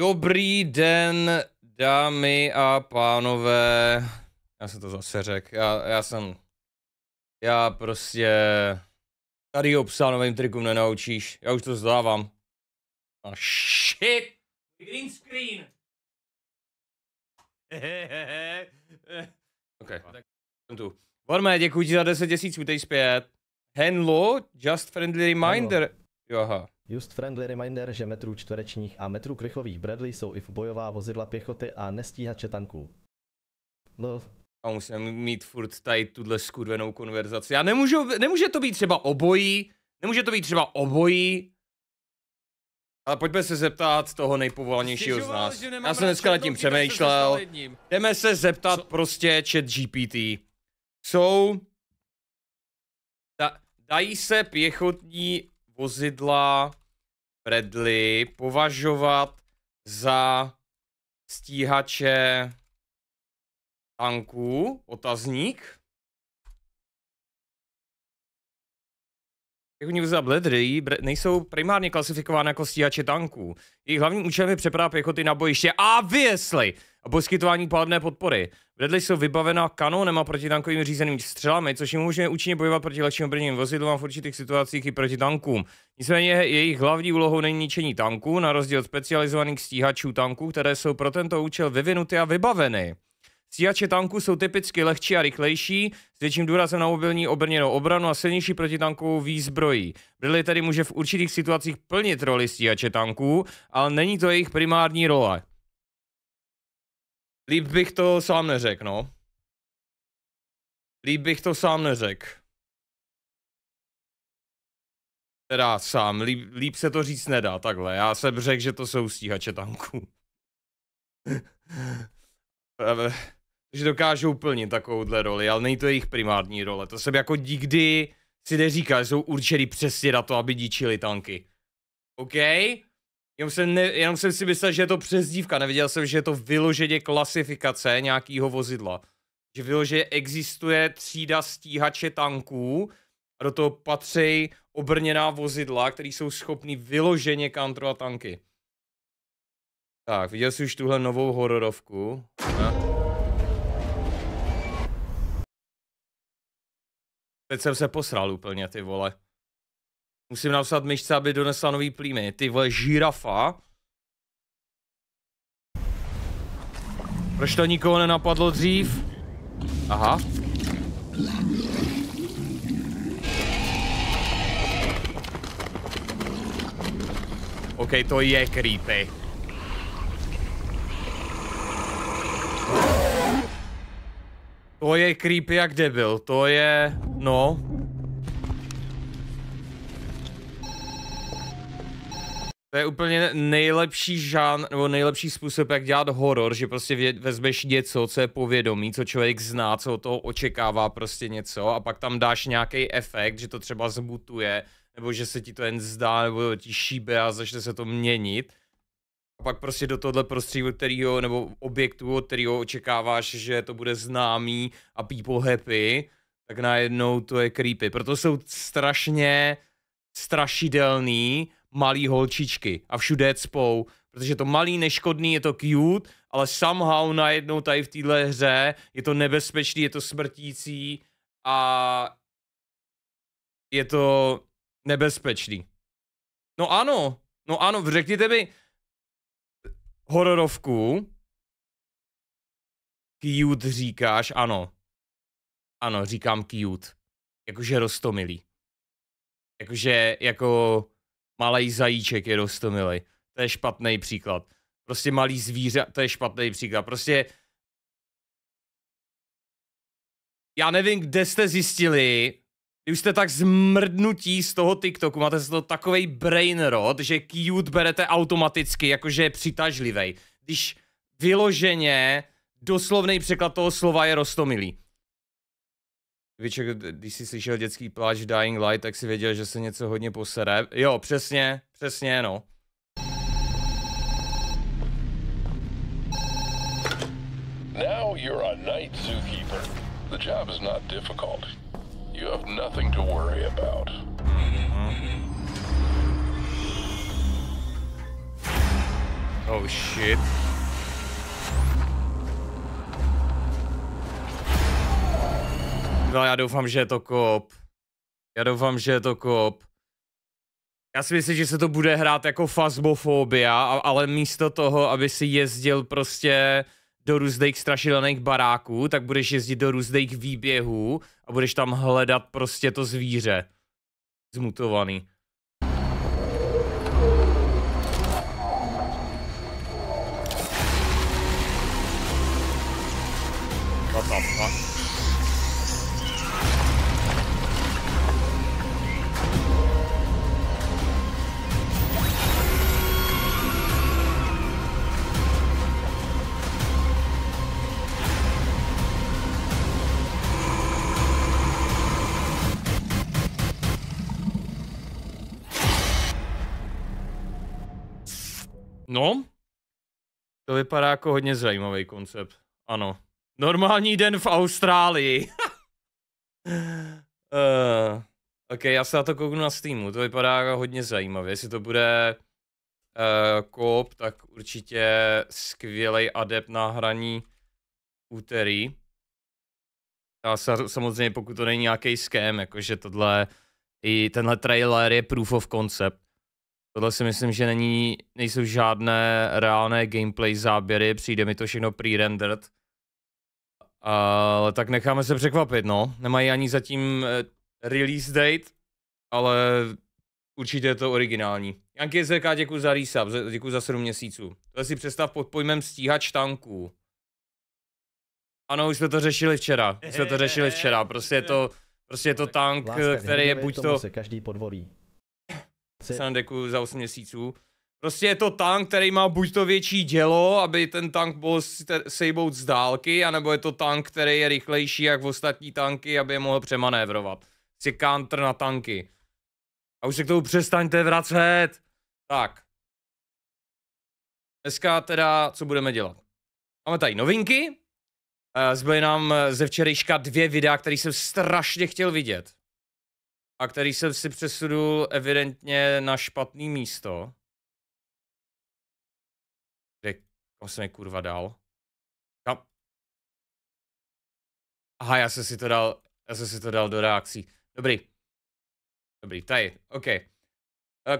Dobrý den, dámy a pánové. Já jsem to zase řekl. Já, já jsem... Já prostě... Tady psa novým trikům nenaučíš. Já už to zdávám. A oh, shit! Green screen! OK, tak jsem tu. Vormé, děkuji ti za 10 tisíců, teď zpět. Henlo, just friendly reminder. Hello. Jo, aha. Just friendly reminder, že metrů čtverečních a metrů krychlových Bradley jsou i v bojová vozidla pěchoty a nestíhače tanků. No. A musím mít furt tady tuhle skurvenou konverzaci. Já nemůžu, nemůže to být třeba obojí, nemůže to být třeba obojí. Ale pojďme se zeptat toho nejpovolanějšího z nás. Já jsem dneska nad tím přemýšlel. Jdeme se zeptat Co? prostě chat GPT. Jsou... Da, dají se pěchotní vozidla Bradley považovat za stíhače tanků, otazník. Jako za Bradley, nejsou primárně klasifikovány jako stíhače tanků. Jejich hlavním účelem je přeprava pěchoty na bojiště a obviously a poskytování pádné podpory. Bradley jsou vybavená kanónem a protitankovými řízenými střelami, což jim umožňuje účinně bojovat proti lehčím obrněným vozidlům a v určitých situacích i proti tankům. Nicméně jejich hlavní úlohou není ničení tanků, na rozdíl od specializovaných stíhačů tanků, které jsou pro tento účel vyvinuty a vybaveny. Stíhače tanků jsou typicky lehčí a rychlejší, s větším důrazem na mobilní obrněnou obranu a silnější protitankovou výzbrojí. Bradley tedy může v určitých situacích plnit roli stíhače tanků, ale není to jejich primární role. Líp bych to sám neřekl, no. Líp bych to sám neřekl. Teda sám, líp, líp se to říct nedá, takhle. Já jsem řekl, že to jsou stíhače tanků. že dokážou plnit takovouhle roli, ale není to jejich primární role. To jsem jako nikdy si neříkal, že jsou určený přesně na to, aby díčili tanky. OK? Jenom jsem, ne, jenom jsem si myslel, že je to přezdívka, neviděl jsem, že je to vyloženě klasifikace nějakého vozidla. Že vyloženě existuje třída stíhače tanků a do toho patří obrněná vozidla, které jsou schopný vyloženě kontrolovat tanky. Tak, viděl jsi už tuhle novou hororovku. Ne? Teď jsem se posral úplně, ty vole. Musím napsat myšce, aby donesla nový plýmy. Ty vole, žirafa. Proč to nikoho nenapadlo dřív? Aha. OK, to je creepy. To je creepy jak debil, to je... no. To je úplně nejlepší žán, nebo nejlepší způsob, jak dělat horor, že prostě vezmeš něco, co je povědomí, co člověk zná, co od toho očekává prostě něco a pak tam dáš nějaký efekt, že to třeba zmutuje, nebo že se ti to jen zdá, nebo ti šíbe a začne se to měnit. A pak prostě do tohle prostředí, kterýho, nebo objektu, od kterého očekáváš, že to bude známý a people happy, tak najednou to je creepy. Proto jsou strašně strašidelný malý holčičky a všude spou, protože to malý neškodný, je to cute, ale somehow najednou tady v téhle hře je to nebezpečný, je to smrtící a je to nebezpečný. No ano, no ano, řekněte mi hororovku, cute říkáš, ano. Ano, říkám cute. Jakože rostomilý. Jakože jako malý zajíček je rostomilej. To je špatný příklad. Prostě malý zvíře, to je špatný příklad. Prostě já nevím, kde jste zjistili, když jste tak zmrdnutí z toho TikToku, máte z toho takový brain rot, že cute berete automaticky, jakože je přitažlivý. Když vyloženě doslovný překlad toho slova je rostomilý. Víček, když jsi slyšel dětský pláč Dying Light, tak si věděl, že se něco hodně posere. Jo, přesně, přesně, no. Now you're a night zookeeper. The job is not difficult. You have nothing to worry about. Mm-hmm. Oh shit. No já doufám, že je to kop. Já doufám, že je to kop. Já si myslím, že se to bude hrát jako fazbofobia, ale místo toho, aby si jezdil prostě do různých strašidelných baráků, tak budeš jezdit do různých výběhů a budeš tam hledat prostě to zvíře. Zmutovaný. To vypadá jako hodně zajímavý koncept. Ano. Normální den v Austrálii. uh, ok, já se na to kouknu na Steamu, to vypadá hodně zajímavě. Jestli to bude uh, tak určitě skvělý adept na hraní úterý. A samozřejmě pokud to není nějaký ském, jakože tohle, i tenhle trailer je proof of concept. Tohle si myslím, že není, nejsou žádné reálné gameplay záběry, přijde mi to všechno pre-rendered. Ale tak necháme se překvapit, no. Nemají ani zatím eh, release date, ale určitě je to originální. Janky ZK, děkuji za resub, děkuji za 7 měsíců. Tohle si představ pod pojmem stíhač tanků. Ano, už jsme to řešili včera. Už jsme to řešili včera. Prostě je to, prostě je to tank, který je buď to... každý podvolí se... Sandeku za 8 měsíců. Prostě je to tank, který má buď to větší dělo, aby ten tank byl sejbout z dálky, anebo je to tank, který je rychlejší jak v ostatní tanky, aby je mohl přemanévrovat. Si prostě counter na tanky. A už se k tomu přestaňte vracet. Tak. Dneska teda, co budeme dělat? Máme tady novinky. Eh, zbyly nám ze včerejška dvě videa, které jsem strašně chtěl vidět a který jsem si přesudul evidentně na špatný místo. Kde, jsem je kurva dal? Kam? Aha, já jsem si to dal, já jsem si to dal do reakcí. Dobrý. Dobrý, tady, OK. Eh,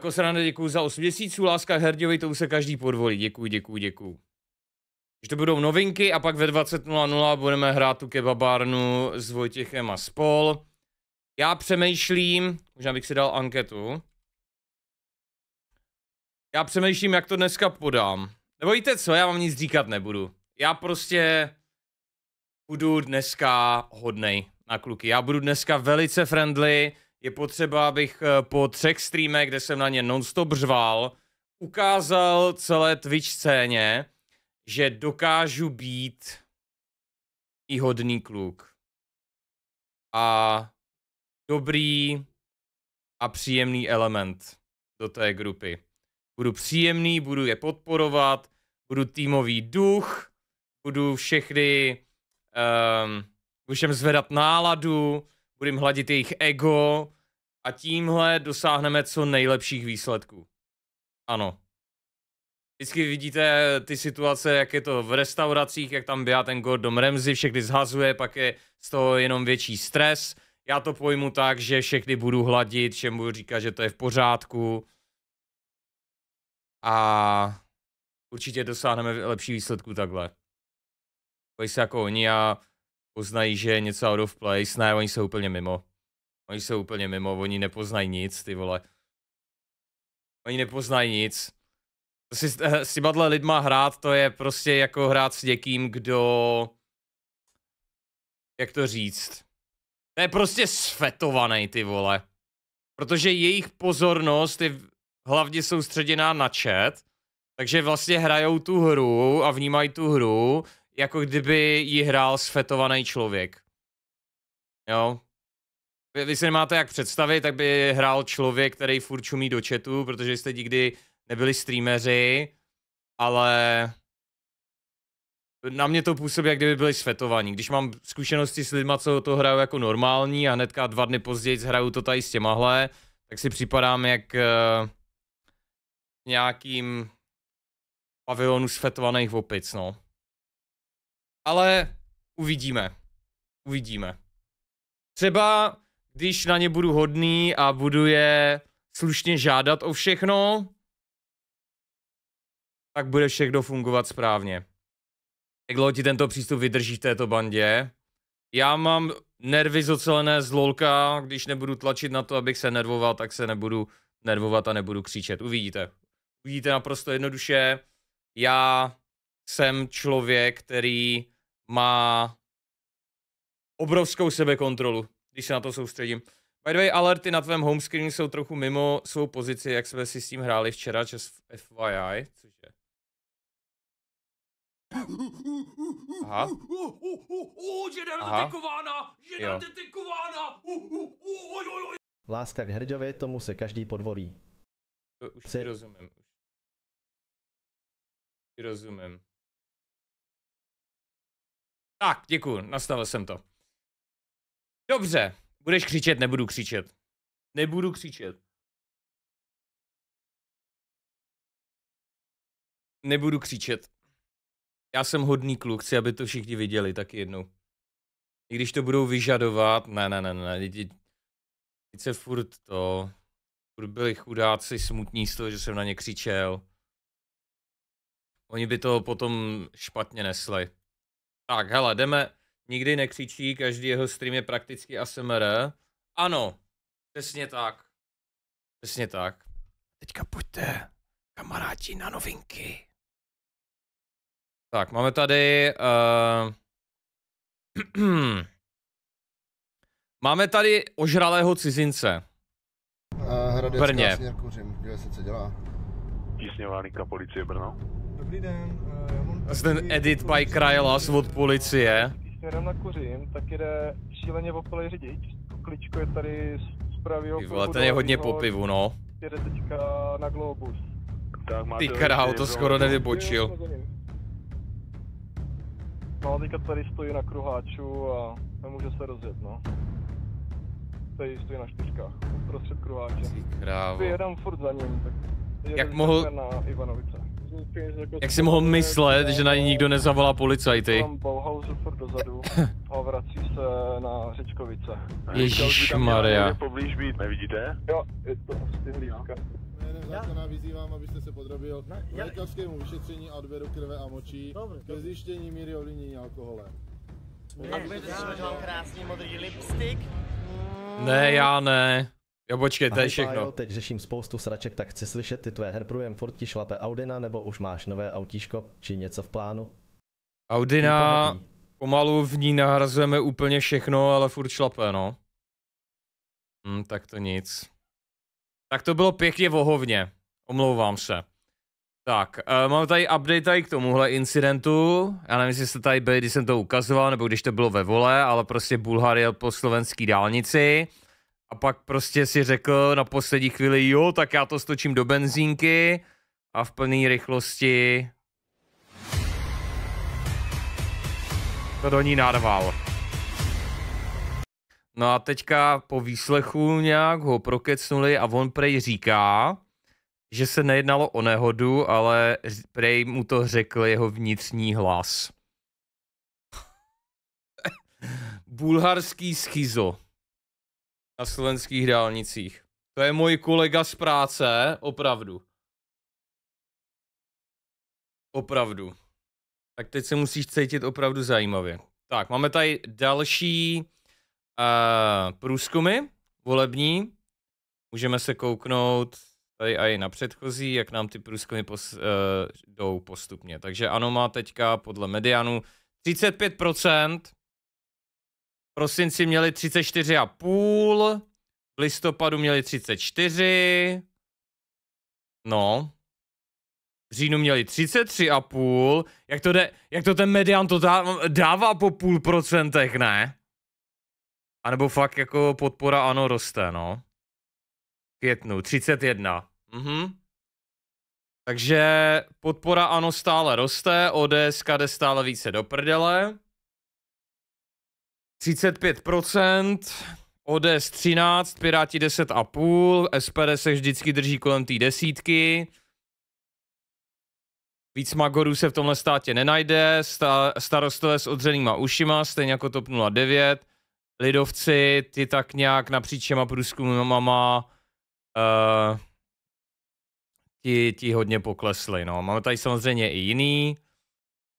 Kosrana, děkuji za 8 měsíců, láska Herděvej, to už se každý podvolí. Děkuji, děkuji, děkuji. Když to budou novinky a pak ve 20.00 budeme hrát tu kebabárnu s Vojtěchem a spol. Já přemýšlím, možná bych si dal anketu. Já přemýšlím, jak to dneska podám. Nebo víte co, já vám nic říkat nebudu. Já prostě budu dneska hodnej na kluky. Já budu dneska velice friendly. Je potřeba, abych eh, po třech streamech, kde jsem na ně nonstop řval, ukázal celé Twitch scéně, že dokážu být i hodný kluk. A dobrý a příjemný element do té grupy. Budu příjemný, budu je podporovat, budu týmový duch, budu všechny, um, všem zvedat náladu, budu jim hladit jejich ego a tímhle dosáhneme co nejlepších výsledků. Ano. Vždycky vidíte ty situace, jak je to v restauracích, jak tam běhá ten Gordon Ramsay, všechny zhazuje, pak je z toho jenom větší stres, já to pojmu tak, že všechny budu hladit, všem budu říkat, že to je v pořádku. A určitě dosáhneme lepší výsledku takhle. Bojí se jako oni a poznají, že je něco out of place. Ne, oni jsou úplně mimo. Oni jsou úplně mimo, oni nepoznají nic, ty vole. Oni nepoznají nic. To si, s eh, lidma hrát, to je prostě jako hrát s někým, kdo... Jak to říct? To je prostě sfetovaný, ty vole. Protože jejich pozornost je hlavně soustředěná na chat, takže vlastně hrajou tu hru a vnímají tu hru, jako kdyby ji hrál sfetovaný člověk. Jo. Vy si nemáte jak představit, tak by hrál člověk, který furt čumí do chatu, protože jste nikdy nebyli streameři, ale na mě to působí, jak kdyby byli svetovaní. Když mám zkušenosti s lidmi, co to hrajou jako normální a hnedka dva dny později hrajou to tady s těmahle, tak si připadám jak uh, nějakým pavilonu svetovaných opic, no. Ale uvidíme. Uvidíme. Třeba, když na ně budu hodný a budu je slušně žádat o všechno, tak bude všechno fungovat správně. Jak dlouho ti tento přístup vydrží v této bandě? Já mám nervy zocelené z lolka, když nebudu tlačit na to, abych se nervoval, tak se nebudu nervovat a nebudu křičet. Uvidíte. Uvidíte naprosto jednoduše. Já jsem člověk, který má obrovskou sebekontrolu, když se na to soustředím. By the way, alerty na tvém homescreenu jsou trochu mimo svou pozici, jak jsme si s tím hráli včera, čas FYI, což Aha. Žena detekována! že detekována! Láska k Hrdově, tomu se každý podvolí. To už si rozumím. Už rozumím. Tak, děkuji, nastavil jsem to. Dobře, budeš křičet, nebudu křičet. Nebudu křičet. Nebudu křičet. Já jsem hodný kluk, chci, aby to všichni viděli tak jednou. I když to budou vyžadovat, ne, ne, ne, ne, teď se furt to, furt byli chudáci smutní z toho, že jsem na ně křičel. Oni by to potom špatně nesli. Tak, hele, jdeme, nikdy nekřičí, každý jeho stream je prakticky ASMR. Ano, přesně tak. Přesně tak. Teďka pojďte, kamarádi, na novinky. Tak, máme tady... Uh... máme tady ožralého cizince. Uh, Hradecká Brně. směr Kuřim, kde se co dělá? Tisňová linka policie Brno. Dobrý den, uh, já mám... Ten edit by Krylas od policie. Směrem na kuřím, tak jde šíleně opilý řidič. Kličko je tady z pravého... Ty vole, ten je hodně po pivu, no. Jde teďka na Globus. Tak máte Ty krau, to skoro nevybočil. No a teďka tady stojí na kruháču a nemůže se rozjet, no. Tady stojí na čtyřkách, uprostřed kruháče. Krávo. Jedem furt za ním, tak Jak mohl... Na Ivanovice. Jak si mohl myslet, že na ní nikdo nezavolá policajty? Tam dozadu a vrací se na Řečkovice. Ježíš Maria. Poblíž být, nevidíte? Jo, je to jménem zákona vyzývám, abyste se podrobil ne, lékařskému vyšetření a odběru krve a močí ke zjištění míry ovlivnění alkoholem. A budete si krásný modrý lipstick? Mm. Ne, já ne. Jo, počkej, to je všechno. Pájo, teď řeším spoustu sraček, tak chci slyšet ty tvé herprujem furt ti šlape Audina, nebo už máš nové autíško, či něco v plánu? Audina, pomalu v ní nahrazujeme úplně všechno, ale furt šlape, no. Hm, tak to nic. Tak to bylo pěkně vohovně. Omlouvám se. Tak, uh, mám tady update tady k tomuhle incidentu. Já nevím, jestli jste tady byli, když jsem to ukazoval, nebo když to bylo ve vole, ale prostě Bulhar jel po slovenský dálnici a pak prostě si řekl na poslední chvíli, jo, tak já to stočím do benzínky a v plné rychlosti to do ní narval. No a teďka po výslechu nějak ho prokecnuli a on prej říká, že se nejednalo o nehodu, ale prej mu to řekl jeho vnitřní hlas. Bulharský schizo na slovenských dálnicích. To je můj kolega z práce, opravdu. Opravdu. Tak teď se musíš cítit opravdu zajímavě. Tak, máme tady další a průzkumy volební. Můžeme se kouknout tady i na předchozí, jak nám ty průzkumy pos, uh, jdou postupně. Takže ano, má teďka podle medianu 35%. V prosinci měli 34,5, v listopadu měli 34, no, v říjnu měli 33,5, jak to, jde, jak to ten median to dá dává po půl procentech, ne? A nebo fakt jako podpora ano roste, no. Květnu, 31. Mhm. Takže podpora ano stále roste, ODS jde stále více do prdele. 35%, ODS 13, Piráti 10,5, SPD se vždycky drží kolem té desítky. Víc magorů se v tomhle státě nenajde, starostové s odřenýma ušima, stejně jako TOP 09 lidovci, ty tak nějak napříč těma průzkumama uh, ti, ti hodně poklesly. No. Máme tady samozřejmě i jiný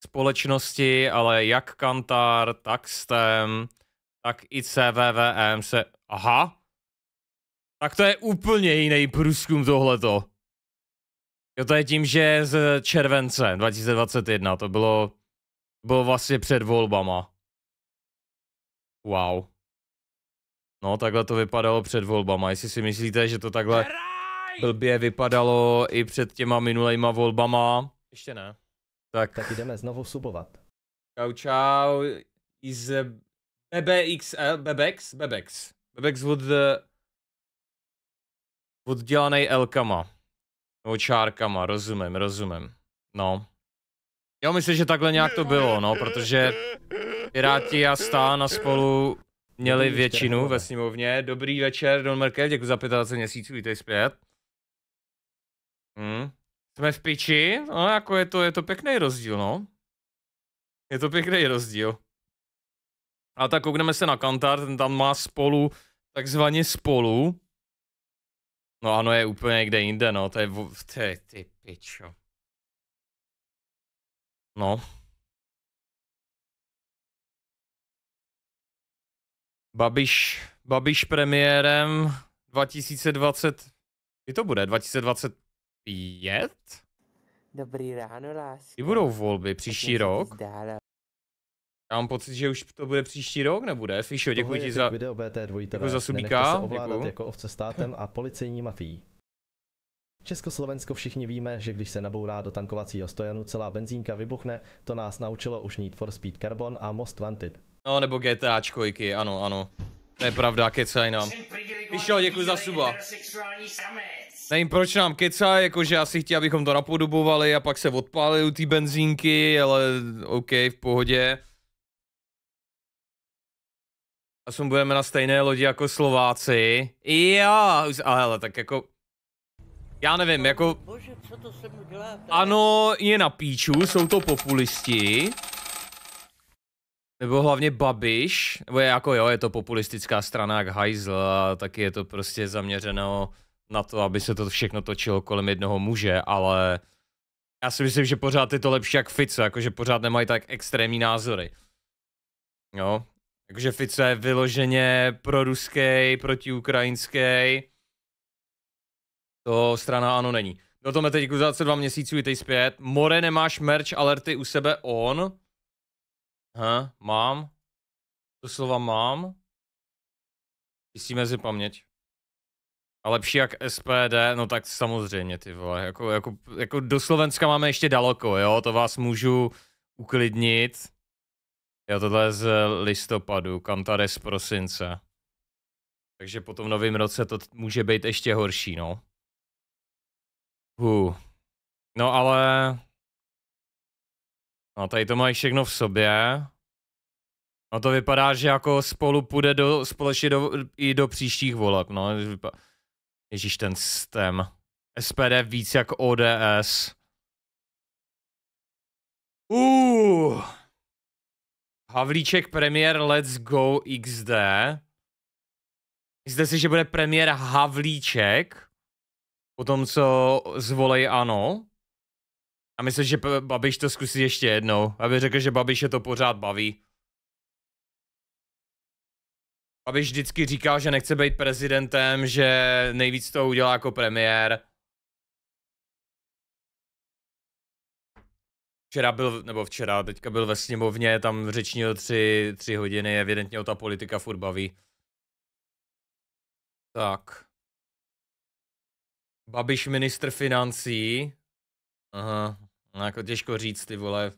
společnosti, ale jak Kantar, tak STEM, tak i CVVM e se... Aha! Tak to je úplně jiný průzkum tohleto. Jo, to je tím, že z července 2021, to bylo, bylo vlastně před volbama. Wow. No, takhle to vypadalo před volbama. Jestli si myslíte, že to takhle blbě vypadalo i před těma minulejma volbama. Ještě ne. Tak, tak jdeme znovu subovat. Čau, čau. Is BBXL, Bebex, Bebex. Bebex od, eh, oddělaný kama Nebo čárkama, rozumím, rozumím. No. Jo, myslím, že takhle nějak to bylo, no, protože Piráti a Stána spolu měli většinu ve sněmovně. Dobrý večer, Don Merkel, děkuji za 25 měsíců, vítej zpět. Hm. Jsme v piči, no, jako je to, je to pěkný rozdíl, no. Je to pěkný rozdíl. A tak koukneme se na Kantar, ten tam má spolu, takzvaně spolu. No ano, je úplně někde jinde, no, to je, ty, ty pičo. No. Babiš, Babiš premiérem 2020, kdy to bude? 2025? Dobrý ráno, láska. Kdy budou volby? Příští rok? Já mám pocit, že už to bude příští rok, nebude? Fisho, děkuji ti za... Video BT2, děkuji za subíka. děkuji. jako ovce státem a policejní mafií. Československo všichni víme, že když se nabourá do tankovacího stojanu celá benzínka vybuchne, to nás naučilo už Need for Speed Carbon a Most Wanted. No nebo GTA čkojky, ano, ano. To je pravda, kecaj nám. Vyšel, děkuji za suba. Nevím, proč nám kecá, jakože asi chtěl, abychom to napodobovali a pak se odpálili u té benzínky, ale OK, v pohodě. A budeme na stejné lodi jako Slováci. Jo, ale tak jako já nevím, jako... Bože, co to se mu dělá? Ano, je na píču, jsou to populisti. Nebo hlavně Babiš, nebo je jako jo, je to populistická strana jak hajzl a taky je to prostě zaměřeno na to, aby se to všechno točilo kolem jednoho muže, ale já si myslím, že pořád je to lepší jak Fico, jakože pořád nemají tak extrémní názory. Jo, jakože Fico je vyloženě proti protiukrajinský, to strana ano není. Byl no to Meteďku za dva měsíců, jítej zpět. More, nemáš merch alerty u sebe on? Ha, mám. To slova mám. Písíme si paměť. A lepší jak SPD, no tak samozřejmě ty vole, jako, jako, jako do Slovenska máme ještě daleko, jo, to vás můžu uklidnit. Jo, tohle je z listopadu, tady z prosince. Takže po tom novém roce to může být ještě horší, no. Uh. No ale... No tady to mají všechno v sobě. No to vypadá, že jako spolu půjde do, společně do, i do příštích voleb, no. Ježíš ten stem. SPD víc jak ODS. Uh. Havlíček premiér Let's Go XD. Myslíte si, že bude premiér Havlíček? Po tom co zvolej ano. A myslím, že Babiš to zkusí ještě jednou, aby řekl, že babiš je to pořád baví. Babiš vždycky říkal, že nechce být prezidentem, že nejvíc to udělá jako premiér. Včera byl, nebo včera, teďka byl ve sněmovně, tam řečnil tři, tři hodiny, evidentně o ta politika furt baví. Tak. Babiš ministr financí. Aha, no jako těžko říct, ty vole.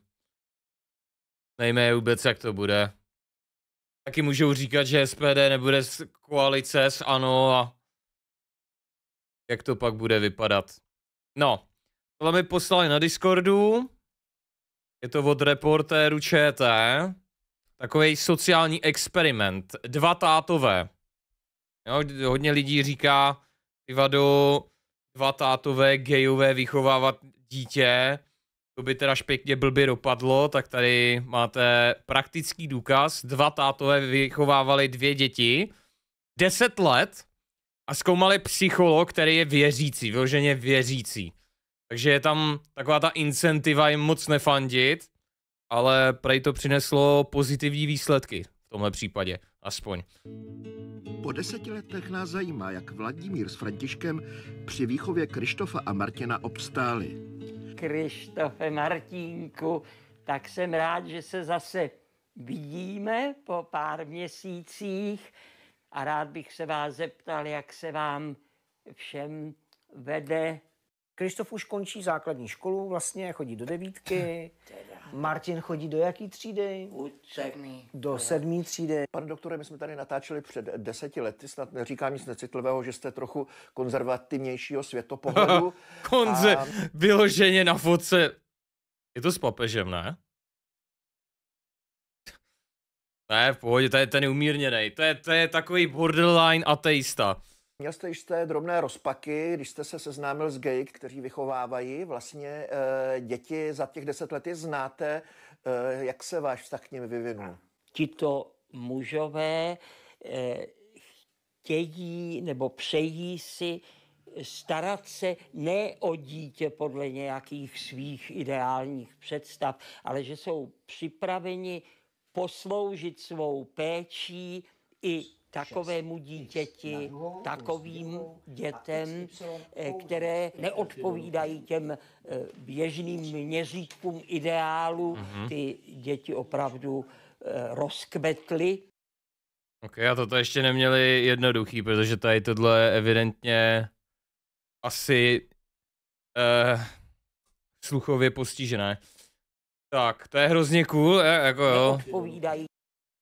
Nejme vůbec, jak to bude. Taky můžou říkat, že SPD nebude z koalice s ANO a jak to pak bude vypadat. No, tohle mi poslali na Discordu. Je to od reportéru ČT. Takový sociální experiment. Dva tátové. Jo, hodně lidí říká, vado, dva tátové gejové vychovávat dítě, to by teda špěkně blbě dopadlo, tak tady máte praktický důkaz. Dva tátové vychovávali dvě děti, deset let a zkoumali psycholog, který je věřící, vyloženě věřící. Takže je tam taková ta incentiva jim moc nefandit, ale prej to přineslo pozitivní výsledky v tomhle případě. Aspoň. Po deseti letech nás zajímá, jak Vladimír s Františkem při výchově Krištofa a Martina obstáli. Krištofe Martínku, tak jsem rád, že se zase vidíme po pár měsících a rád bych se vás zeptal, jak se vám všem vede Kristof už končí základní školu, vlastně chodí do devítky. Martin chodí do jaký třídy? U sedmý. Do sedmý třídy. Pane doktore, my jsme tady natáčeli před deseti lety, snad neříkám nic necitlivého, že jste trochu konzervativnějšího světopohledu. Konze, a... vyloženě na fotce. Je to s papežem, ne? Ne, v pohodě, to je ten umírněný. To je, to je takový borderline ateista. Měl jste jisté drobné rozpaky, když jste se seznámil s gay, kteří vychovávají vlastně e, děti za těch deset lety. Znáte, e, jak se váš vztah k ním vyvinul? Tito mužové e, chtějí nebo přejí si starat se ne o dítě podle nějakých svých ideálních představ, ale že jsou připraveni posloužit svou péčí i takovému dítěti, takovým dětem, eh, které neodpovídají těm eh, běžným měřítkům ideálu. Mhm. Ty děti opravdu eh, rozkvetly. Ok, a toto ještě neměli jednoduchý, protože tady tohle evidentně asi eh, sluchově postižené. Tak, to je hrozně cool, jako jo. Odpovídají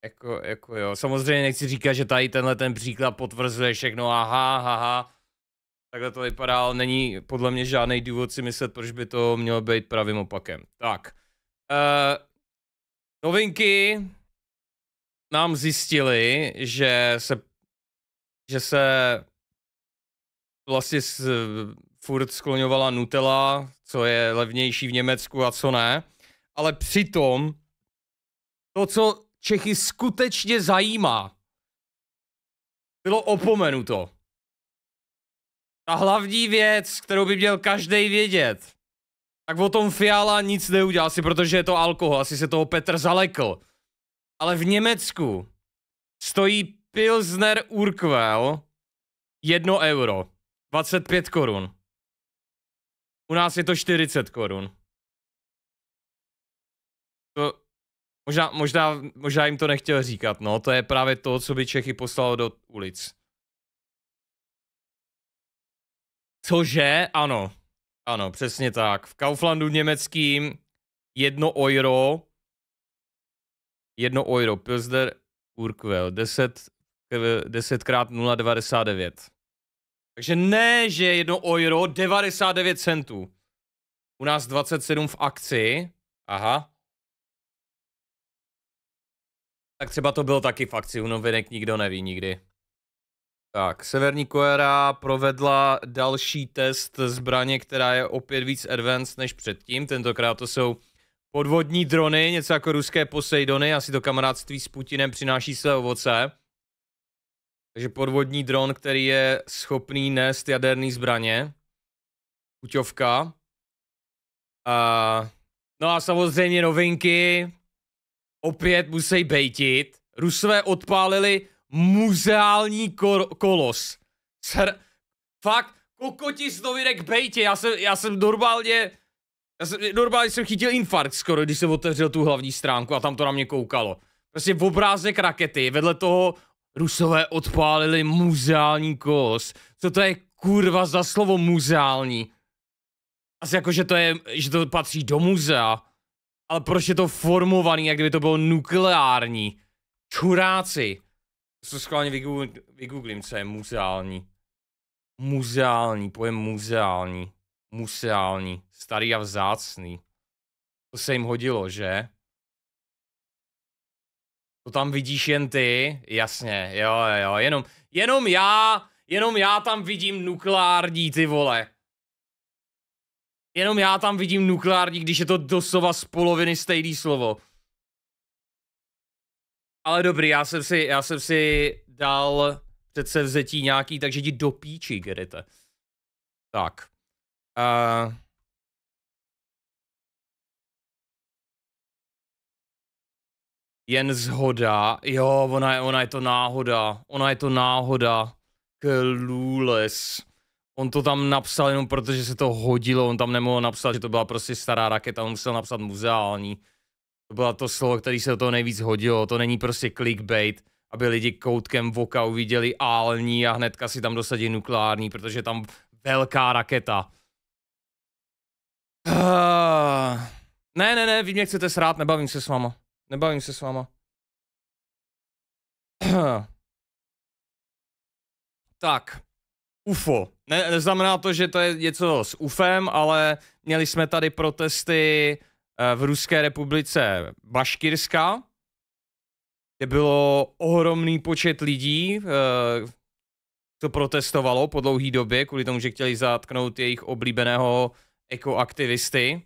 jako, jako jo, samozřejmě nechci říkat, že tady tenhle ten příklad potvrzuje všechno, aha, aha, takhle to vypadá, ale není podle mě žádný důvod si myslet, proč by to mělo být pravým opakem. Tak, uh, novinky nám zjistili, že se, že se vlastně s, furt skloňovala Nutella, co je levnější v Německu a co ne, ale přitom to, co Čechy skutečně zajímá. Bylo opomenuto. Ta hlavní věc, kterou by měl každý vědět, tak o tom Fiala nic neudělal, asi protože je to alkohol, asi se toho Petr zalekl. Ale v Německu stojí Pilsner Urquell 1 euro, 25 korun. U nás je to 40 korun. Možná, možná, možná jim to nechtěl říkat, no. To je právě to, co by Čechy poslalo do ulic. Cože? Ano. Ano, přesně tak. V Kauflandu německým jedno euro, jedno euro, Pilsner Urquell, 10, 10 krát 0,99. Takže ne, že jedno euro, 99 centů. U nás 27 v akci. Aha, Tak třeba to byl taky v akci novinek, nikdo neví nikdy. Tak, Severní Koera provedla další test zbraně, která je opět víc advanced než předtím. Tentokrát to jsou podvodní drony, něco jako ruské Poseidony. Asi to kamarádství s Putinem přináší své ovoce. Takže podvodní dron, který je schopný nést jaderný zbraně. Kuťovka. A... No a samozřejmě novinky, opět musí bejtit. Rusové odpálili muzeální kol- kolos. Cr- fakt, kokoti z novinek bejtě, já jsem, já jsem normálně, já jsem, normálně jsem chytil infarkt skoro, když jsem otevřel tu hlavní stránku a tam to na mě koukalo. Prostě v obrázek rakety, vedle toho Rusové odpálili muzeální kolos. Co to je kurva za slovo muzeální? Asi jako, že to je, že to patří do muzea. Ale proč je to formovaný, jak kdyby to bylo nukleární? Čuráci. To schválně vygooglím, co je muzeální. Muzeální, pojem muzeální. Muzeální. Starý a vzácný. To se jim hodilo, že? To tam vidíš jen ty, jasně, jo, jo, jenom, jenom já, jenom já tam vidím nukleární ty vole. Jenom já tam vidím nukleární, když je to doslova z poloviny stejný slovo. Ale dobrý, já jsem si, já jsem si dal přece vzetí nějaký, takže ti do píči, Gerete. Tak. Uh... Jen zhoda. Jo, ona je, ona je to náhoda. Ona je to náhoda. Klules. On to tam napsal jenom protože se to hodilo, on tam nemohl napsat, že to byla prostě stará raketa, on musel napsat muzeální. To bylo to slovo, který se do toho nejvíc hodilo, to není prostě clickbait, aby lidi koutkem voka uviděli ální a hnedka si tam dosadí nukleární, protože tam velká raketa. Uh, ne, ne, ne, vy mě chcete srát, nebavím se s váma. Nebavím se s váma. tak. UFO. Ne, neznamená to, že to je něco s UFem, ale měli jsme tady protesty eh, v Ruské republice Baškirska, kde bylo ohromný počet lidí, to eh, protestovalo po dlouhý době, kvůli tomu, že chtěli zatknout jejich oblíbeného ekoaktivisty.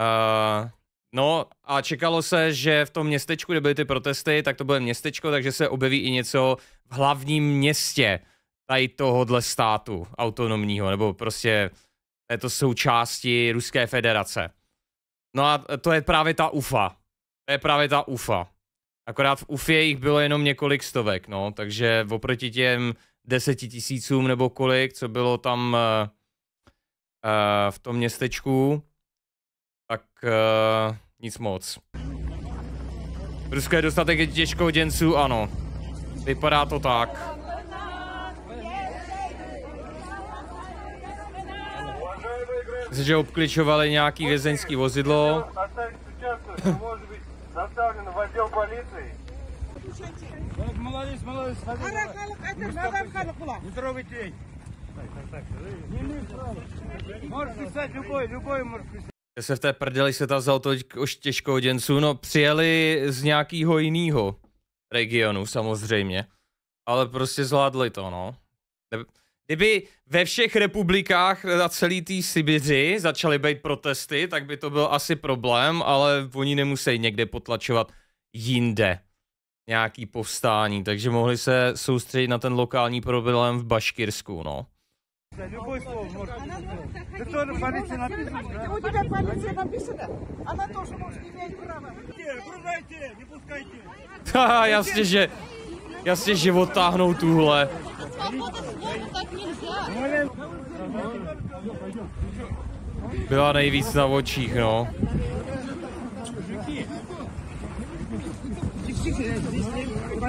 Eh, no a čekalo se, že v tom městečku, kde byly ty protesty, tak to bylo městečko, takže se objeví i něco v hlavním městě tady tohohle státu autonomního, nebo prostě této součásti Ruské federace. No a to je právě ta UFA. To je právě ta UFA. Akorát v UFě jich bylo jenom několik stovek, no, takže oproti těm deseti tisícům nebo kolik, co bylo tam uh, uh, v tom městečku, tak uh, nic moc. Rusko je dostatek těžkou děnců, ano. Vypadá to tak. že obkličovali nějaký vězeňský vozidlo. Já se v té prdeli se tam vzal tolik už těžko oděnců, no přijeli z nějakého jiného regionu samozřejmě, ale prostě zvládli to, no. Ne, Kdyby ve všech republikách na celý té Sibiři začaly být protesty, tak by to byl asi problém, ale oni nemusí někde potlačovat jinde nějaký povstání, takže mohli se soustředit na ten lokální problém v Baškirsku, no. jasně, že, jasně, že odtáhnou tuhle. Byla nejvíc na očích, no.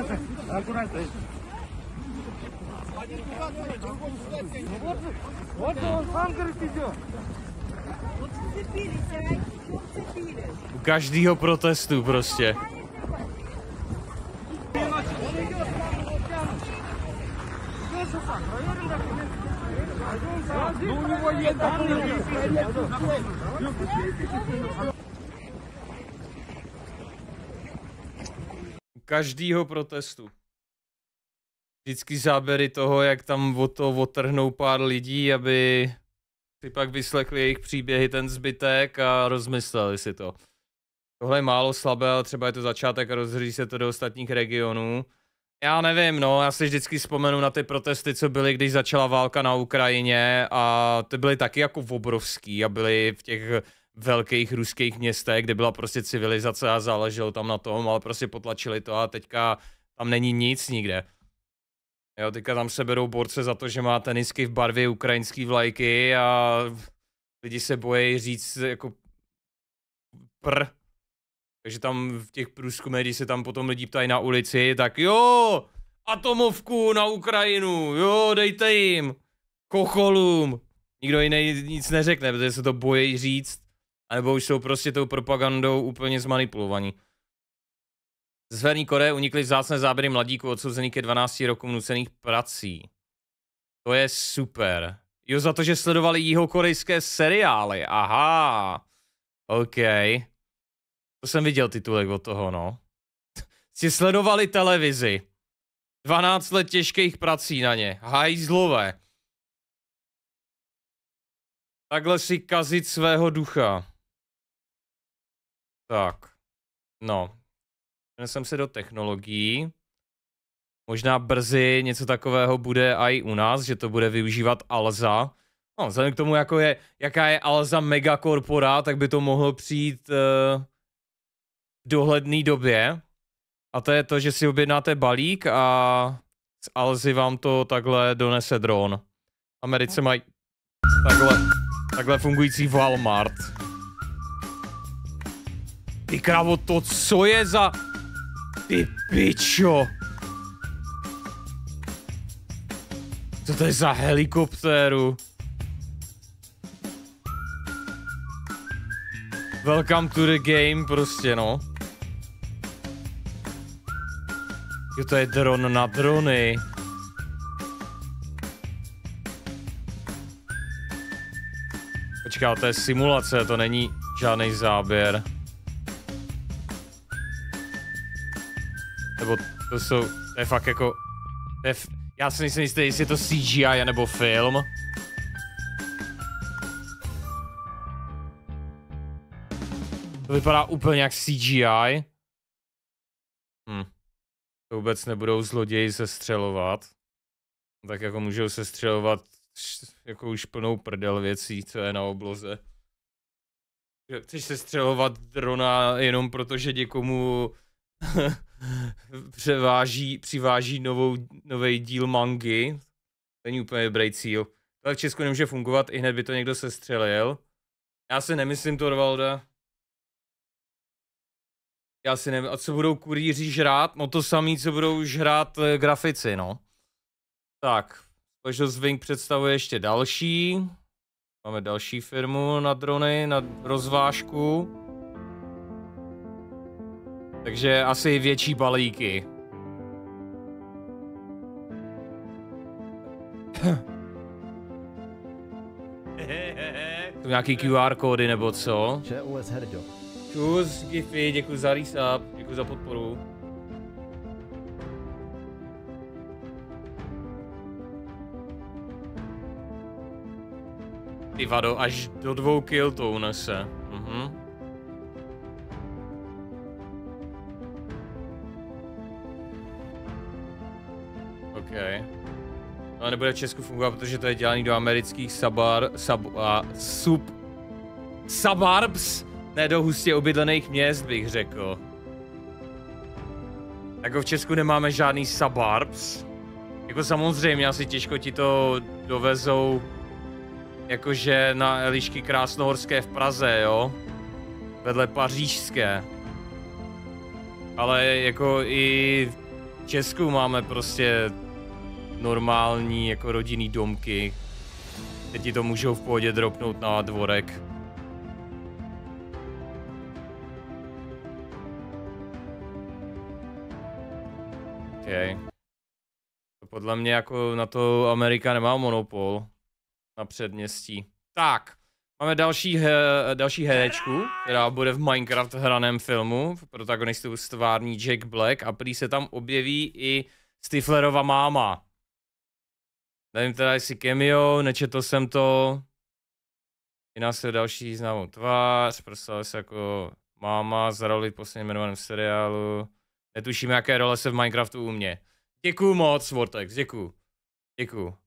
U každého сам, говорит, идет. Každýho protestu prostě. Ну, у него есть Každýho protestu. Vždycky záběry toho, jak tam o to otrhnou pár lidí, aby si pak vyslechli jejich příběhy ten zbytek a rozmysleli si to. Tohle je málo slabé, ale třeba je to začátek a rozhří se to do ostatních regionů. Já nevím, no, já si vždycky vzpomenu na ty protesty, co byly, když začala válka na Ukrajině a ty byly taky jako obrovský a byly v těch velkých ruských městech, kde byla prostě civilizace a záleželo tam na tom, ale prostě potlačili to a teďka tam není nic nikde. Jo, teďka tam se berou borce za to, že má tenisky v barvě ukrajinský vlajky a lidi se bojí říct jako pr takže tam v těch průzkumech, když se tam potom lidi ptají na ulici, tak jo, atomovku na Ukrajinu, jo, dejte jim, kocholům. Nikdo jiný nic neřekne, protože se to bojí říct, anebo už jsou prostě tou propagandou úplně zmanipulovaní. Z Severní Koreje unikly vzácné záběry mladíků odsouzených ke 12 rokům nucených prací. To je super. Jo, za to, že sledovali jihokorejské seriály, aha. OK. To jsem viděl titulek od toho, no. Si sledovali televizi. 12 let těžkých prací na ně. Hajzlové. Takhle si kazit svého ducha. Tak. No. Přenesem se do technologií. Možná brzy něco takového bude i u nás, že to bude využívat Alza. No, vzhledem k tomu, jako je, jaká je Alza megakorpora, tak by to mohlo přijít... Uh dohledné době. A to je to, že si objednáte balík a z Alzy vám to takhle donese dron. Americe mají takhle, takhle fungující Walmart. Ty kravo, to co je za... Ty pičo. Co to je za helikoptéru? Welcome to the game, prostě no. Jo, to je dron na drony. Počká, to je simulace, to není žádný záběr. Nebo to jsou, to je fakt jako, to je, já si nejsem jistý, jestli je to CGI nebo film. To vypadá úplně jak CGI. To vůbec nebudou zloději sestřelovat, tak jako můžou sestřelovat jako už plnou prdel věcí, co je na obloze. Chceš sestřelovat drona jenom proto, že někomu převáží, přiváží novou, nový díl mangy. To není úplně dobrý cíl. Tak v Česku nemůže fungovat, i hned by to někdo sestřelil. Já si nemyslím, Torvalda, já si nevím, a co budou kurýři žrát? No to samé, co budou žrát e, grafici, no. Tak, společnost Wing představuje ještě další. Máme další firmu na drony, na rozvážku. Takže asi větší balíky. tu nějaký QR kódy nebo co? Čus, Giffy, děkuji za resub, děkuji za podporu. Ty vado, až do dvou kill to unese. Mhm. OK. No nebude v Česku fungovat, protože to je dělaný do amerických sabar, sub, a, sub, suburbs ne do hustě obydlených měst, bych řekl. Jako v Česku nemáme žádný suburbs. Jako samozřejmě, asi těžko ti to dovezou jakože na Elišky Krásnohorské v Praze, jo? Vedle pařížské. Ale jako i v Česku máme prostě normální jako rodinný domky, Teď ti to můžou v pohodě dropnout na dvorek. Podle mě jako na to Amerika nemá monopol na předměstí. Tak, máme další, he, další herečku, která bude v Minecraft hraném filmu. Protagonistou stvární Jack Black a prý se tam objeví i Stiflerova máma. Nevím teda, jestli cameo, nečetl jsem to. Jiná se další známou tvář, prostě se jako máma z roli posledně jmenovaném seriálu. Netuším, jaké role se v Minecraftu mě. Děkuju moc, Vortex, děkuju. Děkuju.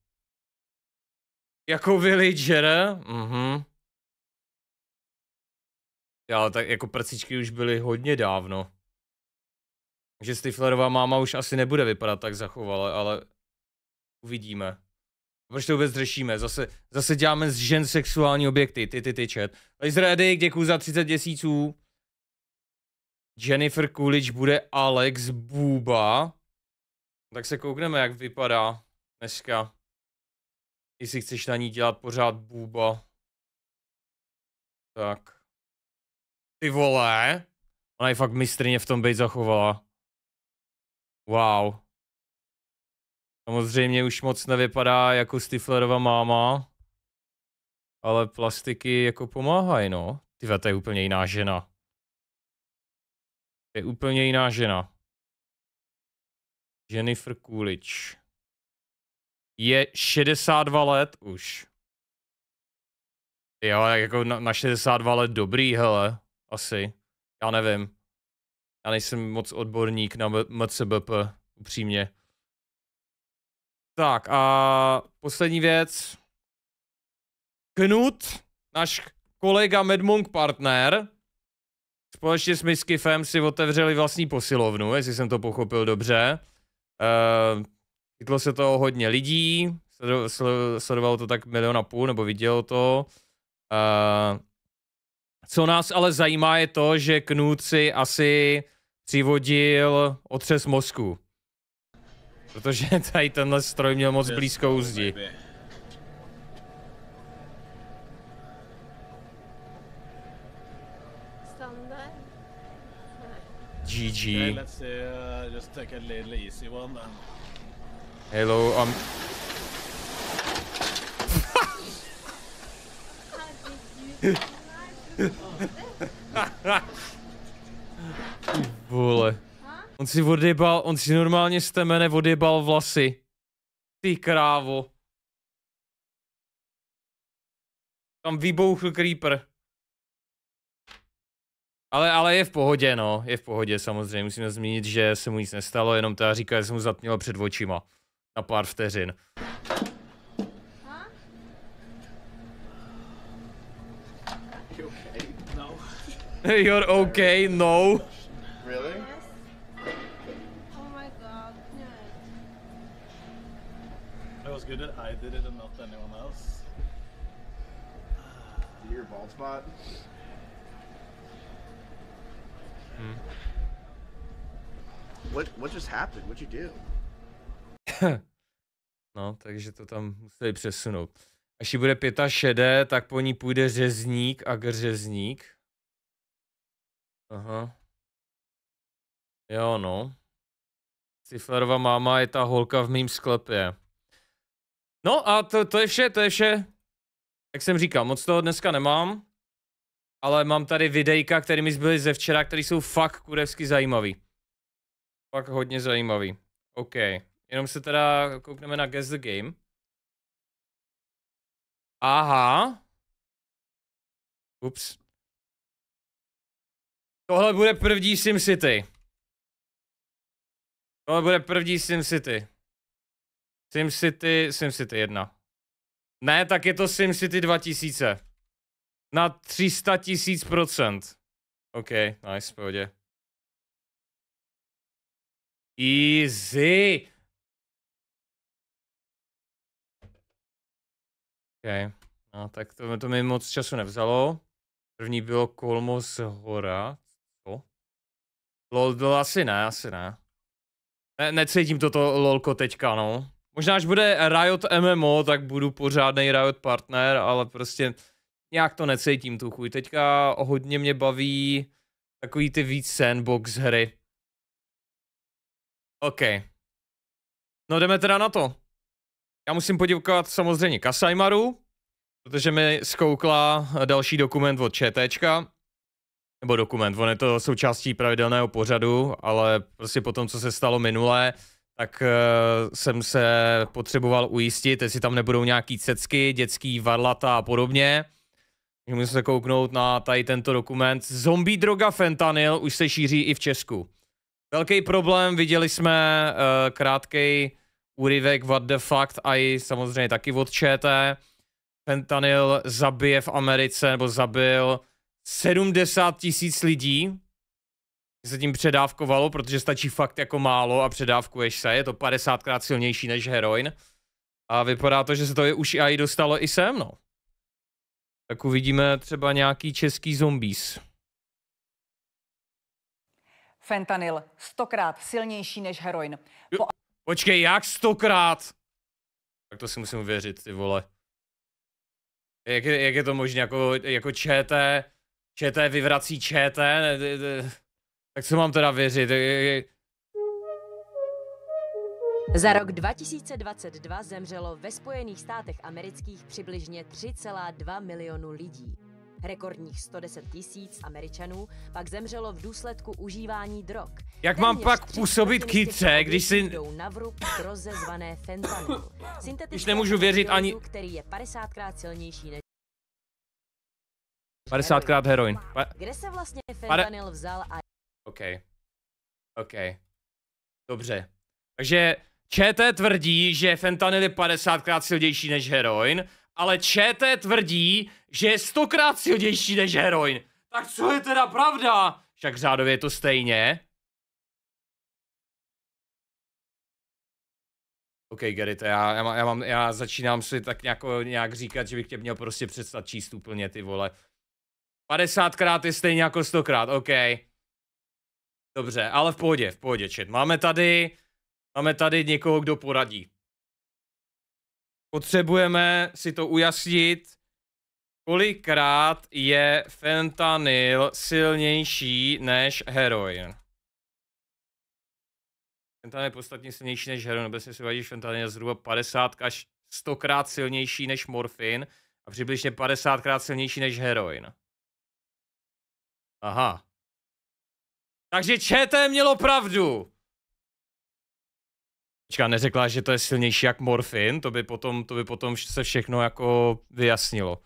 Jako villager? Mhm. Já tak jako prcičky už byly hodně dávno. Takže Stiflerová máma už asi nebude vypadat tak zachovala, ale uvidíme. Proč to vůbec řešíme? Zase, zase děláme z žen sexuální objekty, ty, ty, ty, chat. Laser Addict, děkuju za 30 měsíců. Jennifer Coolidge bude Alex Buba, Tak se koukneme, jak vypadá dneska. Jestli chceš na ní dělat pořád Buba. Tak. Ty vole. Ona je fakt mistrně v tom být zachovala. Wow. Samozřejmě už moc nevypadá jako Stiflerova máma. Ale plastiky jako pomáhají, no. Ty to je úplně jiná žena je úplně jiná žena. Jennifer Coolidge. Je 62 let už. Jo, jako na, na 62 let dobrý, hele, asi. Já nevím. Já nejsem moc odborník na MCBP, upřímně. Tak a poslední věc. Knut, náš kolega Medmong partner, Společně s Miskifem si otevřeli vlastní posilovnu, jestli jsem to pochopil dobře. Uh, se to hodně lidí, sledovalo to tak milion a půl, nebo vidělo to. Uh, co nás ale zajímá je to, že Knut si asi přivodil otřes mozku. Protože tady tenhle stroj měl moc blízkou zdi. GG. Okay, let's see, uh, just take a little easy one then. Hello, um... Vole. On si odjebal, on si normálně z temene odjebal vlasy. Ty krávo. Tam vybouchl creeper. Ale, ale je v pohodě, no, je v pohodě samozřejmě. Musíme zmínit, že se mu nic nestalo, jenom ta říká, že se mu zatmělo před očima. Na pár vteřin. You're okay, no. Really? Oh my god, Yes. I was good at I did it and not anyone else. Do you hear bald spot? What, what just happened? What you do? no, takže to tam museli přesunout. Až ji bude pěta šedé, tak po ní půjde řezník a řezník. Aha. Jo, no. Ciflerova máma je ta holka v mém sklepě. No a to, to je vše, to je vše. Jak jsem říkal, moc toho dneska nemám ale mám tady videjka, mi zbyly ze včera, který jsou fakt kurevsky zajímavý. Fakt hodně zajímavý. OK. Jenom se teda koukneme na Guess the Game. Aha. Ups. Tohle bude první sim city. Tohle bude první sim Sim city. city, sim city 1. Ne, tak je to sim city 2000 na 300 tisíc procent. OK, nice, pohodě. Easy! OK, no tak to, to mi moc času nevzalo. První bylo kolmo z hora. Co? Lol, to asi ne, asi ne. ne necítím toto lolko teďka, no. Možná, až bude Riot MMO, tak budu pořádný Riot partner, ale prostě nějak to necítím tu chuť. Teďka hodně mě baví takový ty víc sandbox hry. OK. No jdeme teda na to. Já musím podívat samozřejmě Kasajmaru, protože mi zkoukla další dokument od ČTčka. Nebo dokument, on je to součástí pravidelného pořadu, ale prostě po tom, co se stalo minule, tak uh, jsem se potřeboval ujistit, jestli tam nebudou nějaký cecky, dětský varlata a podobně. Můžeme se kouknout na tady tento dokument. Zombie droga fentanyl už se šíří i v Česku. Velký problém, viděli jsme uh, eh, krátký úryvek What the Fact a i samozřejmě taky od ČT. Fentanyl zabije v Americe, nebo zabil 70 tisíc lidí. Se tím předávkovalo, protože stačí fakt jako málo a předávkuješ se. Je to 50krát silnější než heroin. A vypadá to, že se to je už i dostalo i sem, no tak uvidíme třeba nějaký český zombies. Fentanyl, stokrát silnější než heroin. Po... Počkej, jak stokrát? Tak to si musím uvěřit, ty vole. Jak je, jak je to možné, jako, jako ČT, ČT vyvrací ČT, ne, ne, ne, tak co mám teda věřit? Za rok 2022 zemřelo ve Spojených státech amerických přibližně 3,2 milionu lidí. Rekordních 110 tisíc Američanů pak zemřelo v důsledku užívání drog. Jak Téměř mám pak působit kytře, když si... Jdou na vrub droze zvané fentanyl. Když nemůžu věřit ani... ...který je 50krát silnější než 50krát heroin. Pa... Kde se vlastně fentanyl vzal a... OK. OK. Dobře. Takže ČT tvrdí, že fentanyl je 50krát silnější než heroin, ale ČT tvrdí, že je 100krát silnější než heroin. Tak co je teda pravda? Však řádově je to stejně. OK, to já, já, já, mám, já začínám si tak nějako, nějak říkat, že bych tě měl prostě přestat číst úplně ty vole. 50krát je stejně jako 100krát, OK. Dobře, ale v pohodě, v pohodě, čet. Máme tady Máme tady někoho, kdo poradí. Potřebujeme si to ujasnit, kolikrát je fentanyl silnější než heroin. Fentanyl je podstatně silnější než heroin. Obecně si vadí, že fentanyl je zhruba 50 až 100 krát silnější než morfin a přibližně 50 krát silnější než heroin. Aha. Takže ČT mělo pravdu. Počká, neřekla, že to je silnější jak morfin, to by potom, to by potom se všechno jako vyjasnilo.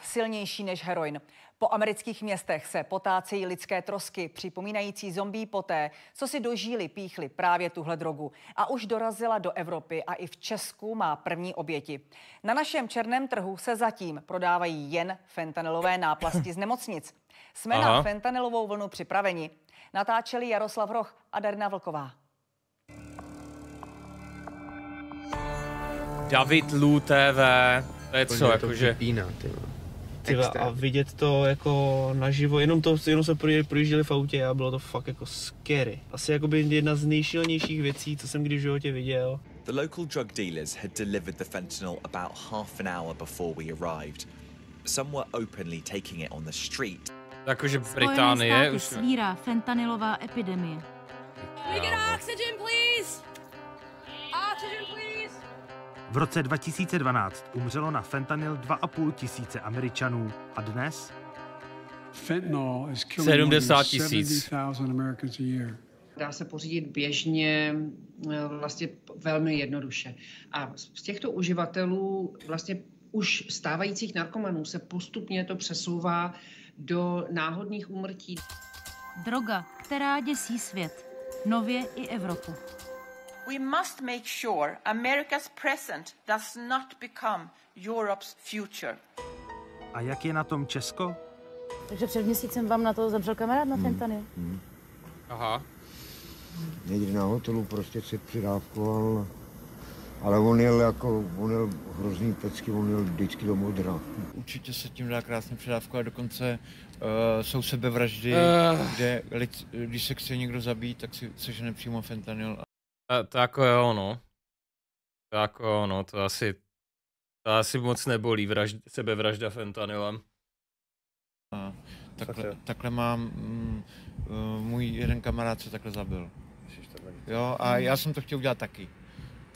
Silnější než heroin. Po amerických městech se potácejí lidské trosky, připomínající zombí poté, co si dožíli, píchli právě tuhle drogu. A už dorazila do Evropy a i v Česku má první oběti. Na našem černém trhu se zatím prodávají jen fentanylové náplasti z nemocnic. Jsme Aha. na fentanylovou vlnu připraveni. Natáčeli Jaroslav Roch a Darna Vlková. David Lu TV, to je jako co, jakože... Tyva, a vidět to jako naživo, jenom to, jenom se projížděli v autě a bylo to fakt jako scary. Asi jako by jedna z nejšilnějších věcí, co jsem kdy v životě viděl. The local drug dealers had delivered the fentanyl about half an hour before we arrived. Some were openly taking it on the street. Takže Británie už... svírá fentanylová epidemie. We get oxygen, please! Oxygen, please! V roce 2012 umřelo na fentanyl 2,5 tisíce Američanů a dnes 70 tisíc. Dá se pořídit běžně eh, vlastně velmi jednoduše. A z těchto uživatelů vlastně už stávajících narkomanů se postupně to přesouvá do náhodných úmrtí. Droga, která děsí svět, nově i Evropu we must make sure America's present does not become Europe's future. A jak je na tom Česko? Takže před měsícem vám na to zemřel kamarád na hmm. Fentany. Hmm. Aha. Někdy na hotelu prostě se přidávkoval, ale on jel jako, on jel hrozný pecky, on jel vždycky do modra. Určitě se tím dá krásně přidávkovat, dokonce uh, jsou sebevraždy, uh. kde lid, když se chce někdo zabít, tak si sežene přímo fentanyl. A, to jako je ono. To jako ono, to asi, to asi moc nebolí vražd, sebevražda fentanylem. A, takhle, takhle mám, mm, eh, můj jeden kamarád se takhle zabil. Jo, a já jsem to chtěl udělat taky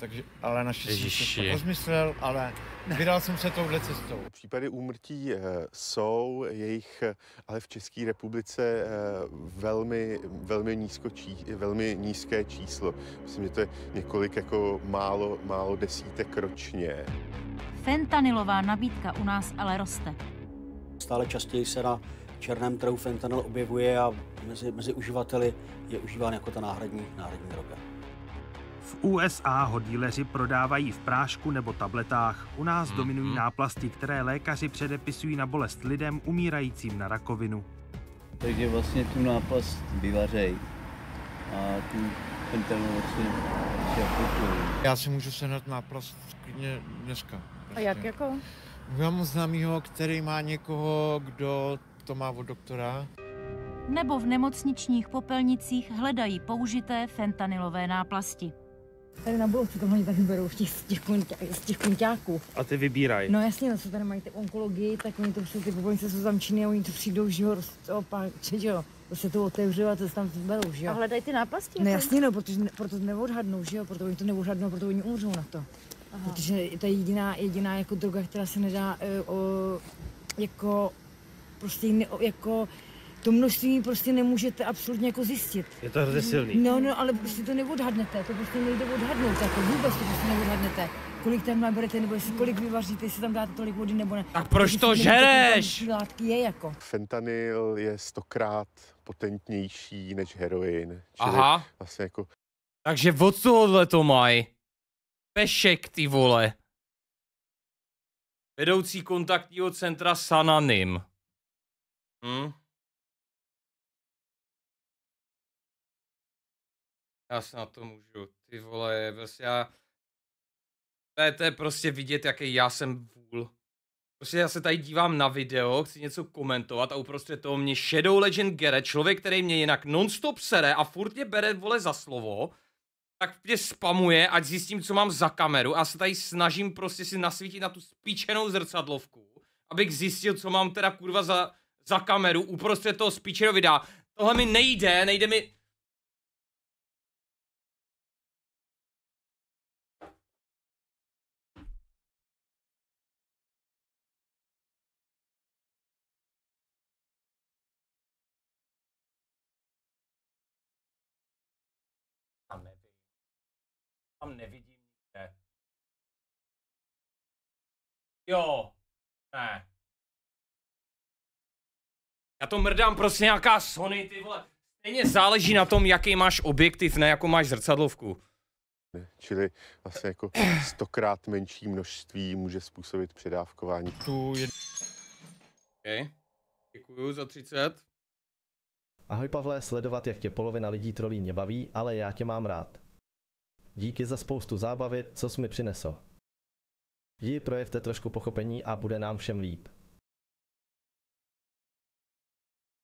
takže, ale naštěstí jsem to rozmyslel, ale vydal jsem se touhle cestou. Případy úmrtí eh, jsou, jejich eh, ale v České republice eh, velmi, velmi, nízko čí, velmi nízké číslo. Myslím, že to je několik jako málo, málo desítek ročně. Fentanylová nabídka u nás ale roste. Stále častěji se na černém trhu fentanyl objevuje a mezi, mezi uživateli je užíván jako ta náhradní, náhradní droga. USA ho díleři prodávají v prášku nebo tabletách. U nás mhm, dominují mhm. náplasti, které lékaři předepisují na bolest lidem umírajícím na rakovinu. Takže vlastně tu náplast vyvařej a tu pentelnou vlastně Já si můžu sehnat náplast klidně dneska. Prostě. A jak prostě. jako? Mám známýho, který má někoho, kdo to má od doktora nebo v nemocničních popelnicích hledají použité fentanylové náplasti. Tady na Bulovce to oni tak berou z těch, z těch, kuntě, těch A ty vybírají? No jasně, no, co tady mají ty onkologii, tak oni to prostě, ty bubonice jsou zamčiny a oni to přijdou, že jo, rozpáče, že jo. Prostě to otevřou a to se tam vyberou, že jo. A hledají ty nápasti? No jako? jasně, no, protože ne, proto neodhadnou, že jo, proto oni to neodhadnou, proto oni umřou na to. Aha. Protože to je jediná, jediná jako droga, která se nedá, uh, uh, jako, prostě, ne, jako, to množství prostě nemůžete absolutně jako zjistit. Je to hrozně silný. No, no, ale prostě to neodhadnete, to prostě nejde odhadnout, jako vůbec to prostě neodhadnete. Kolik tam naberete, nebo jestli kolik vyvaříte, jestli tam dáte tolik vody, nebo ne. Tak proč to žereš? Látky je jako. Fentanyl je stokrát potentnější než heroin. Čili Aha. Vlastně jako... Takže od tohohle to mají. Pešek, ty vole. Vedoucí kontaktního centra Sananim. Hm? já se na to můžu, ty vole, prostě já, to je, prostě vidět, jaký já jsem vůl. Prostě já se tady dívám na video, chci něco komentovat a uprostřed toho mě Shadow Legend gere, člověk, který mě jinak nonstop sere a furt mě bere vole za slovo, tak mě spamuje, ať zjistím, co mám za kameru a se tady snažím prostě si nasvítit na tu spíčenou zrcadlovku, abych zjistil, co mám teda kurva za, za kameru uprostřed toho spíčeného videa. Tohle mi nejde, nejde mi, nevidím nikde. Jo. Ne. Já to mrdám prostě nějaká Sony, ty vole. Stejně záleží na tom, jaký máš objektiv, ne jako máš zrcadlovku. Čili vlastně jako stokrát menší množství může způsobit předávkování. Tu je... Okay. Děkuju za 30. Ahoj Pavle, sledovat, jak tě polovina lidí trolí mě baví, ale já tě mám rád. Díky za spoustu zábavy, co jsi mi přinesl. Vždy projevte trošku pochopení a bude nám všem líp.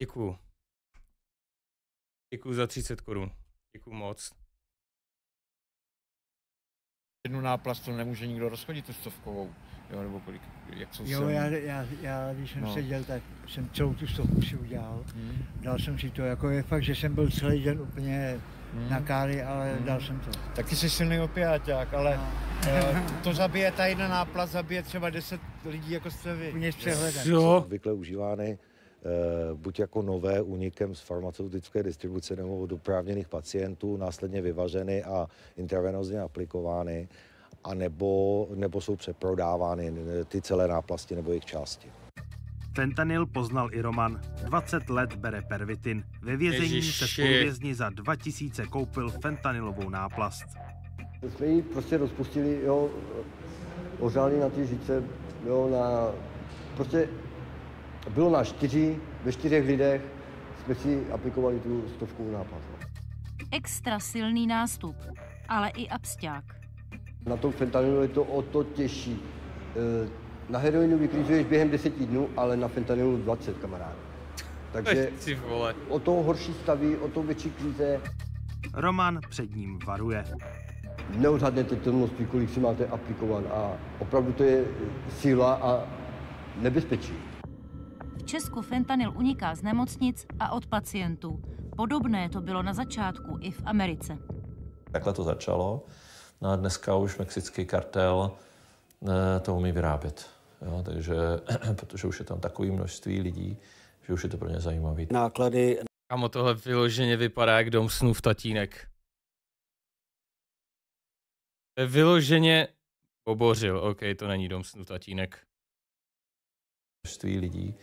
Děkuju. Děkuju za 30 korun. Děkuju moc. Jednu náplastu nemůže nikdo rozchodit tu stovkovou, jo, nebo kolik, jak jsou Jo, já, já, já, když jsem no. seděl, tak jsem celou tu stovku si udělal. Hmm. Dal jsem si to, jako je fakt, že jsem byl celý den úplně hmm. na káli, ale hmm. dal jsem to. Taky jsi silný opiáťák, ale no. Eh, to zabije, ta jedna náplast zabije třeba 10 lidí, jako jste vy. Mě Jsou obvykle užívány eh, buď jako nové unikem z farmaceutické distribuce nebo od oprávněných pacientů, následně vyvaženy a intravenozně aplikovány, a nebo, nebo jsou přeprodávány eh, ty celé náplasti nebo jejich části. Fentanyl poznal i Roman. 20 let bere pervitin. Ve vězení Ježiši. se spoluvězni za 2000 koupil fentanylovou náplast. Jsme ji prostě rozpustili, jo, ořáli na ty žice, jo, na... Prostě bylo na čtyři, ve čtyřech lidech jsme si aplikovali tu stovku náplast. Extra silný nástup, ale i absťák. Na tom fentanylu je to o to těžší. E, na heroinu vykrizuješ během 10 dnů, ale na fentanylu 20, kamarád. Takže o to horší staví, o to větší krize. Roman před ním varuje. Neodhadnete to množství, kolik si máte aplikovan a opravdu to je síla a nebezpečí. V Česku fentanyl uniká z nemocnic a od pacientů. Podobné to bylo na začátku i v Americe. Takhle to začalo. No a dneska už mexický kartel eh, to umí vyrábět. Jo, takže, protože už je tam takové množství lidí, že už je to pro ně zajímavé. Náklady. Kamo, tohle vyloženě vypadá jak dom snů v tatínek. Vyloženě obořil, OK, to není dom snů tatínek. Množství lidí,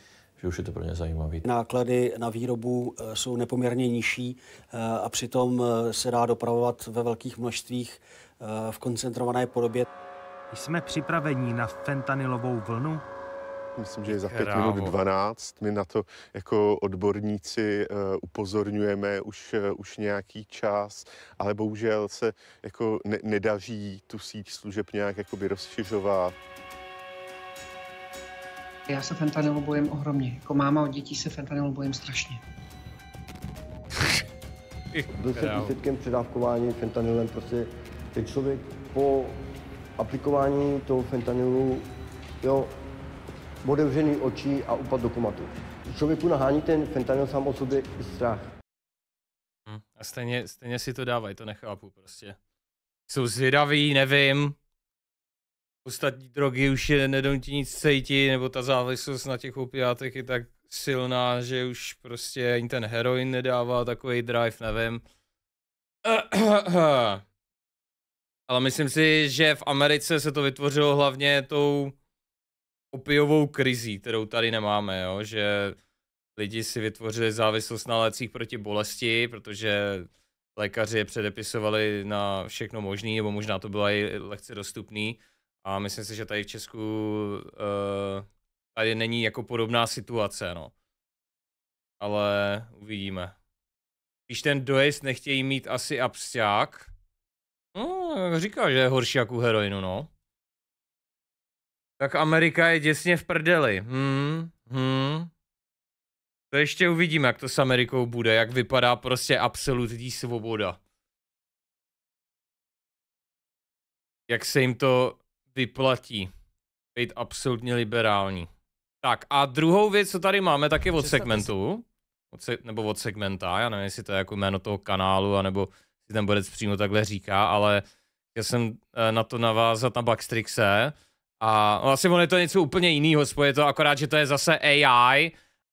že už je to pro ně zajímavé. Náklady na výrobu eh, jsou nepoměrně nižší eh, a přitom eh, se dá dopravovat ve velkých množstvích v koncentrované podobě. Jsme připraveni na fentanylovou vlnu? Myslím, že za pět minut 12. My na to jako odborníci uh, upozorňujeme už, uh, už nějaký čas, ale bohužel se jako ne- nedaří tu síť služeb nějak jakoby rozšiřovat. Já se fentanylu bojím ohromně. Jako máma od dětí se fentanylu bojím strašně. Byl jsem výsledkem předávkování fentanylem. Prostě ten člověk po aplikování toho fentanylu, jo, odevřený oči a upad do komatu. Člověku nahání ten fentanyl sám o sobě i strach. Hmm, a stejně, stejně si to dávají, to nechápu prostě. Jsou zvědaví, nevím. Ostatní drogy už je nedonutí nic cítit, nebo ta závislost na těch opiátech je tak silná, že už prostě ani ten heroin nedává takový drive, nevím. Ale myslím si, že v Americe se to vytvořilo hlavně tou opiovou krizí, kterou tady nemáme, jo? že lidi si vytvořili závislost na lécích proti bolesti, protože lékaři je předepisovali na všechno možné, nebo možná to bylo i lehce dostupný. A myslím si, že tady v Česku uh, tady není jako podobná situace, no. Ale uvidíme. Když ten dojezd nechtějí mít asi absťák, No, říká, že je horší jak u heroinu, no. Tak Amerika je děsně v prdeli. Hmm, hmm. To ještě uvidíme, jak to s Amerikou bude, jak vypadá prostě absolutní svoboda. Jak se jim to vyplatí. Být absolutně liberální. Tak a druhou věc, co tady máme, tak je od segmentu. Od se, nebo od segmenta, já nevím, jestli to je jako jméno toho kanálu, anebo si ten borec přímo takhle říká, ale já jsem eh, na to navázat na Backstrixe a vlastně on je to něco úplně jiného, je to akorát, že to je zase AI,